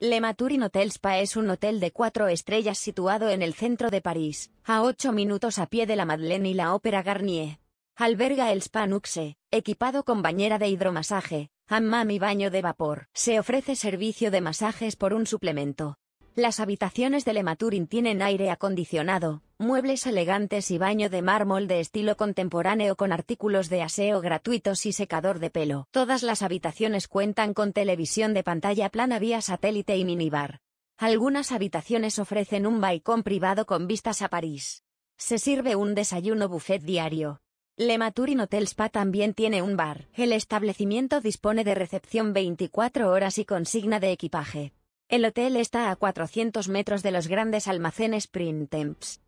Le Maturin Hotel Spa es un hotel de cuatro estrellas situado en el centro de París, a ocho minutos a pie de la Madeleine y la Ópera Garnier. Alberga el Spa Nuxe, equipado con bañera de hidromasaje, hammam y baño de vapor. Se ofrece servicio de masajes por un suplemento. Las habitaciones de Lematurin tienen aire acondicionado, muebles elegantes y baño de mármol de estilo contemporáneo con artículos de aseo gratuitos y secador de pelo. Todas las habitaciones cuentan con televisión de pantalla plana vía satélite y minibar. Algunas habitaciones ofrecen un balcón privado con vistas a París. Se sirve un desayuno buffet diario. Le Maturin Hotel Spa también tiene un bar. El establecimiento dispone de recepción 24 horas y consigna de equipaje. El hotel está a 400 metros de los grandes almacenes Printemps.